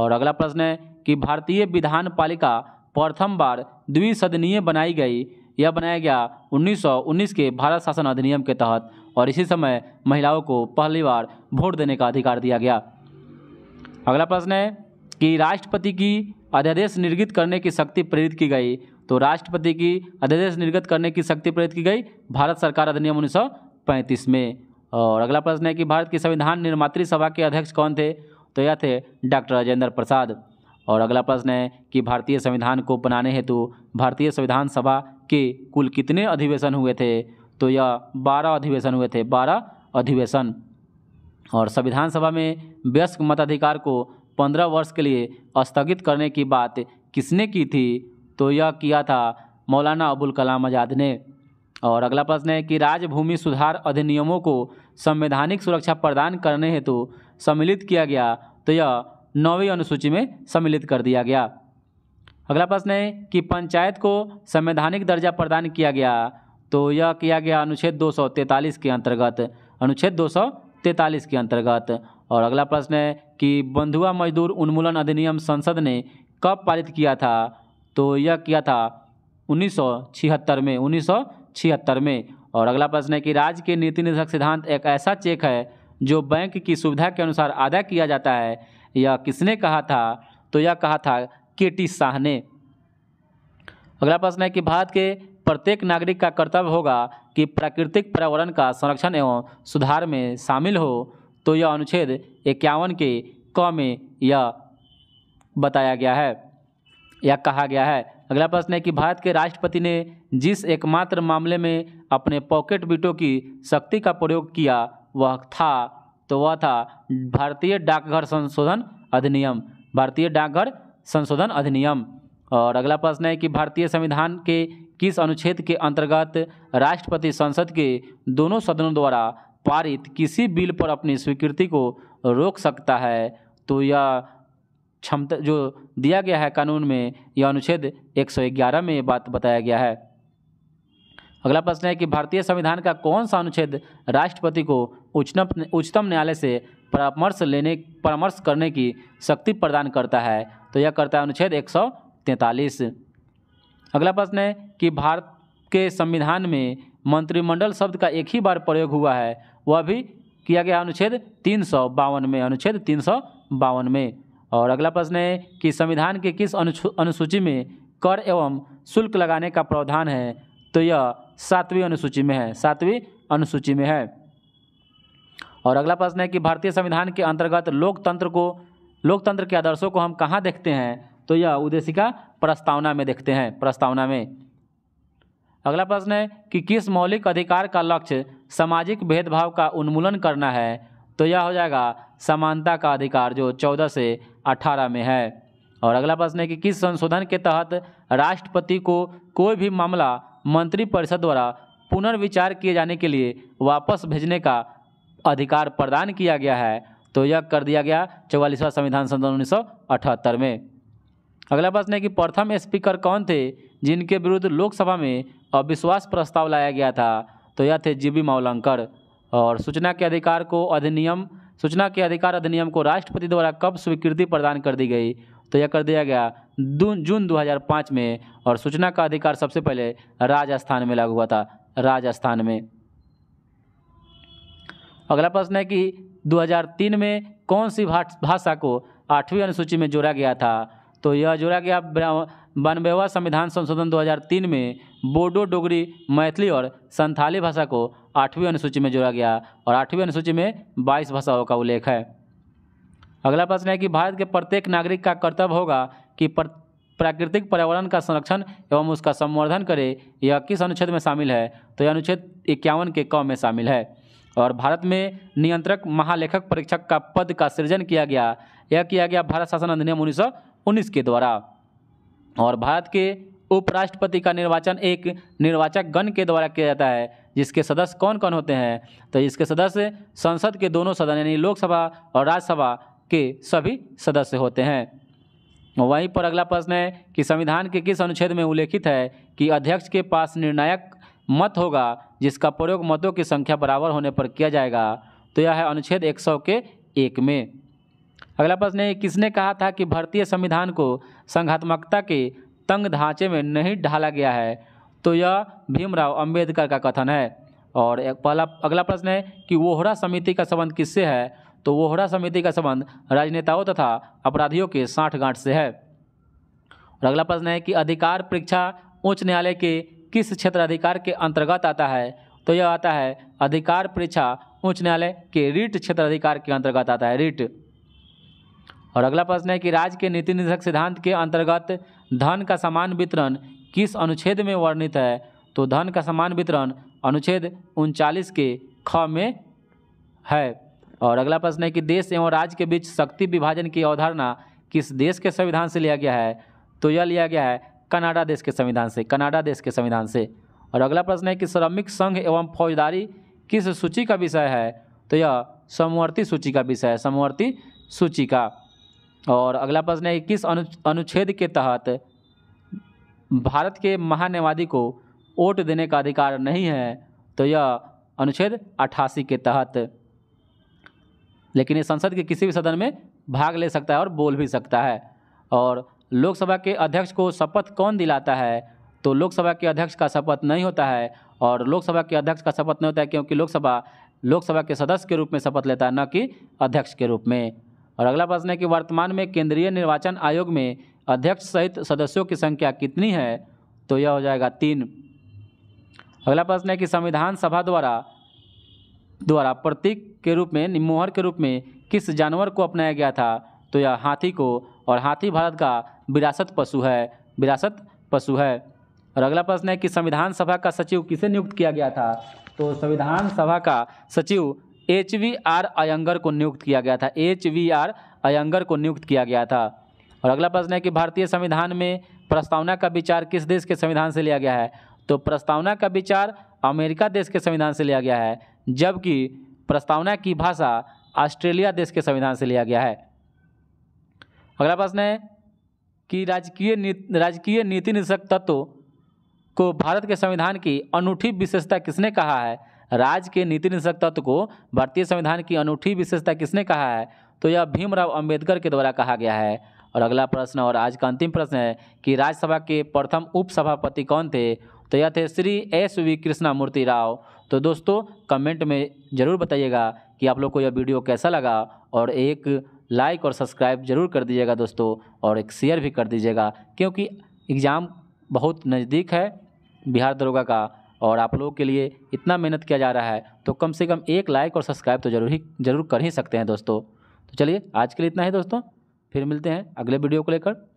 और अगला प्रश्न है कि भारतीय विधान पालिका प्रथम बार द्विसदनीय बनाई गई यह बनाया गया 1919 के भारत शासन अधिनियम के तहत और इसी समय महिलाओं को पहली बार वोट देने का अधिकार दिया गया अगला प्रश्न है कि राष्ट्रपति की अध्यादेश निर्गत करने की शक्ति प्रेरित की गई तो राष्ट्रपति की अध्यादेश निर्गत करने की शक्ति प्रेरित की गई भारत सरकार अधिनियम उन्नीस में और अगला प्रश्न है कि भारत की संविधान निर्मात्री सभा के अध्यक्ष कौन थे तो यह थे डॉक्टर राजेंद्र प्रसाद और अगला प्रश्न है कि भारतीय संविधान को बनाने हेतु भारतीय संविधान सभा के कुल कितने अधिवेशन हुए थे तो यह बारह अधिवेशन हुए थे बारह अधिवेशन और संविधान सभा में वयस्क मताधिकार को पंद्रह वर्ष के लिए स्थगित करने की बात किसने की थी तो यह किया था मौलाना अबुल कलाम आज़ाद ने और अगला प्रश्न है कि राजभूमि सुधार अधिनियमों को संवैधानिक सुरक्षा प्रदान करने हेतु तो सम्मिलित किया गया तो यह नौवीं अनुसूची में सम्मिलित कर दिया गया अगला प्रश्न है कि पंचायत को संवैधानिक दर्जा प्रदान किया गया तो यह किया गया अनुच्छेद दो के अंतर्गत अनुच्छेद दो के अंतर्गत और अगला प्रश्न है कि बंधुआ मजदूर उन्मूलन अधिनियम संसद ने कब पारित किया था तो यह किया था उन्नीस में उन्नीस में और अगला प्रश्न है कि राज्य के नीति निर्देशक सिद्धांत एक ऐसा चेक है जो बैंक की सुविधा के अनुसार अदा किया जाता है यह किसने कहा था तो यह कहा था के टी शाह ने अगला प्रश्न है कि भारत के प्रत्येक नागरिक का कर्तव्य होगा कि प्राकृतिक पर्यावरण का संरक्षण एवं सुधार में शामिल हो तो यह अनुच्छेद इक्यावन के क में यह बताया गया है या कहा गया है अगला प्रश्न है कि भारत के राष्ट्रपति ने जिस एकमात्र मामले में अपने पॉकेट बिटों की शक्ति का प्रयोग किया वह था तो वह था भारतीय डाकघर संशोधन अधिनियम भारतीय डाकघर संशोधन अधिनियम और अगला प्रश्न है कि भारतीय संविधान के किस अनुच्छेद के अंतर्गत राष्ट्रपति संसद के दोनों सदनों द्वारा पारित किसी बिल पर अपनी स्वीकृति को रोक सकता है तो यह क्षमता जो दिया गया है कानून में यह अनुच्छेद 111 में ये बात बताया गया है अगला प्रश्न है कि भारतीय संविधान का कौन सा अनुच्छेद राष्ट्रपति को उच्चतम उच्चतम न्यायालय से परामर्श लेने परामर्श करने की शक्ति प्रदान करता है तो यह करता है अनुच्छेद 143 अगला प्रश्न है कि भारत के संविधान में मंत्रिमंडल शब्द का एक ही बार प्रयोग हुआ है वह भी किया गया अनुच्छेद तीन सौ बावन में अनुच्छेद तीन सौ बावन में और अगला प्रश्न है कि संविधान के किस अनुसूची में कर एवं शुल्क लगाने का प्रावधान है तो यह सातवीं अनुसूची में है सातवीं अनुसूची में है और अगला प्रश्न है कि भारतीय संविधान के अंतर्गत लोकतंत्र को लोकतंत्र के आदर्शों को हम कहाँ देखते हैं तो यह उद्देशिका प्रस्तावना में देखते हैं प्रस्तावना में अगला प्रश्न है कि किस मौलिक अधिकार का लक्ष्य सामाजिक भेदभाव का उन्मूलन करना है तो यह हो जाएगा समानता का अधिकार जो चौदह से अठारह में है और अगला प्रश्न है कि किस संशोधन के तहत राष्ट्रपति को कोई भी मामला मंत्रिपरिषद द्वारा पुनर्विचार किए जाने के लिए वापस भेजने का अधिकार प्रदान किया गया है तो यह कर दिया गया चौवालीसवां संविधान संसद उन्नीस में अगला प्रश्न है कि प्रथम स्पीकर कौन थे जिनके विरुद्ध लोकसभा में अविश्वास प्रस्ताव लाया गया था तो यह थे जी बी मावलंकर और सूचना के अधिकार को अधिनियम सूचना के अधिकार अधिनियम को राष्ट्रपति द्वारा कब स्वीकृति प्रदान कर दी गई तो यह कर दिया गया जून 2005 में और सूचना का अधिकार सबसे पहले राजस्थान में लागू हुआ था राजस्थान में अगला प्रश्न है कि 2003 में कौन सी भाषा को आठवीं अनुसूची में जोड़ा गया था तो यह जोड़ा गया बानवेवा संविधान संशोधन दो में बोडो डोगरी मैथिली और संथाली भाषा को आठवीं अनुसूची में जोड़ा गया और आठवीं अनुसूची में बाईस भाषाओं का उल्लेख है अगला प्रश्न है कि भारत के प्रत्येक नागरिक का कर्तव्य होगा कि प्राकृतिक पर्यावरण का संरक्षण एवं उसका संवर्धन करे यह किस अनुच्छेद में शामिल है तो यह अनुच्छेद इक्यावन के क में शामिल है और भारत में नियंत्रक महालेखक परीक्षक का पद का सृजन किया गया यह किया गया भारत शासन अधिनियम उन्नीस के द्वारा और भारत के उपराष्ट्रपति का निर्वाचन एक निर्वाचक गण के द्वारा किया जाता है जिसके सदस्य कौन कौन होते हैं तो इसके सदस्य संसद के दोनों सदन यानी लोकसभा और राज्यसभा के सभी सदस्य होते हैं वहीं पर अगला प्रश्न है कि संविधान के किस अनुच्छेद में उल्लेखित है कि अध्यक्ष के पास निर्णायक मत होगा जिसका प्रयोग मतों की संख्या बराबर होने पर किया जाएगा तो यह है अनुच्छेद एक सौ के एक में अगला प्रश्न है किसने कहा था कि भारतीय संविधान को संघात्मकता के तंग ढांचे में नहीं ढाला गया है तो यह भीमराव अंबेडकर का कथन है और एक पहला अगला प्रश्न है कि वोहरा समिति का संबंध किससे है तो वोहरा समिति का संबंध राजनेताओं तथा अपराधियों के साठगांठ से है और अगला प्रश्न है कि अधिकार परीक्षा उच्च न्यायालय के किस क्षेत्राधिकार के अंतर्गत आता है तो यह आता है अधिकार परीक्षा उच्च न्यायालय के रीट क्षेत्राधिकार के अंतर्गत आता है रीट और अगला प्रश्न है कि राज्य के नीति निधक सिद्धांत के अंतर्गत धन का समान वितरण किस अनुच्छेद में वर्णित है तो धन का समान वितरण अनुच्छेद उनचालीस के ख में है और अगला प्रश्न है कि देश एवं राज्य के बीच शक्ति विभाजन की अवधारणा किस देश के संविधान से लिया गया है तो यह लिया गया है कनाडा देश के संविधान से कनाडा देश के संविधान से और अगला प्रश्न है कि श्रमिक संघ एवं फौजदारी किस सूची का विषय है तो यह समवर्ती सूची का विषय है समवर्ती सूची का और अगला प्रश्न है किस अनु अनुच्छेद के तहत भारत के महान्यवादी को वोट देने का अधिकार नहीं है तो यह अनुच्छेद अठासी के तहत लेकिन ये संसद के किसी भी सदन में भाग ले सकता है और बोल भी सकता है और लोकसभा के अध्यक्ष को शपथ कौन दिलाता है तो लोकसभा के अध्यक्ष का शपथ नहीं होता है और लोकसभा के अध्यक्ष का शपथ नहीं होता है क्योंकि लोकसभा लोकसभा के सदस्य के रूप में शपथ लेता है न कि अध्यक्ष के रूप में और अगला प्रश्न है कि वर्तमान में केंद्रीय निर्वाचन आयोग में अध्यक्ष सहित सदस्यों की संख्या कितनी है तो यह हो जाएगा तीन अगला प्रश्न है कि संविधान सभा द्वारा द्वारा प्रतीक के रूप में मोहर के रूप में किस जानवर को अपनाया गया था तो यह हाथी को और हाथी भारत का विरासत पशु है विरासत पशु है और अगला प्रश्न है कि संविधान सभा का सचिव किसे नियुक्त किया गया था तो संविधान सभा का सचिव एच वी आर अयंगर को नियुक्त किया गया था एच वी आर अयंगर को नियुक्त किया गया था और अगला प्रश्न है कि भारतीय संविधान में प्रस्तावना का विचार किस देश के संविधान से लिया गया है तो प्रस्तावना का विचार अमेरिका देश के संविधान से लिया गया है जबकि प्रस्तावना की भाषा ऑस्ट्रेलिया देश के संविधान से लिया गया है अगला प्रश्न है कि राजकीय राजकीय नीति निषक तत्व को भारत के संविधान की अनूठी विशेषता किसने कहा है राज्य के नीति निषक तत्व को भारतीय संविधान की अनूठी विशेषता किसने कहा है तो यह भीमराव अंबेडकर के द्वारा कहा गया है और अगला प्रश्न और आज का अंतिम प्रश्न है कि राज्यसभा के प्रथम उपसभापति कौन थे तो यह थे श्री एस वी कृष्णामूर्ति राव तो दोस्तों कमेंट में ज़रूर बताइएगा कि आप लोग को यह वीडियो कैसा लगा और एक लाइक और सब्सक्राइब जरूर कर दीजिएगा दोस्तों और एक शेयर भी कर दीजिएगा क्योंकि एग्ज़ाम बहुत नज़दीक है बिहार दरोगा का और आप लोगों के लिए इतना मेहनत किया जा रहा है तो कम से कम एक लाइक और सब्सक्राइब तो जरूर ही जरूर कर ही सकते हैं दोस्तों तो चलिए आज के लिए इतना ही दोस्तों फिर मिलते हैं अगले वीडियो को लेकर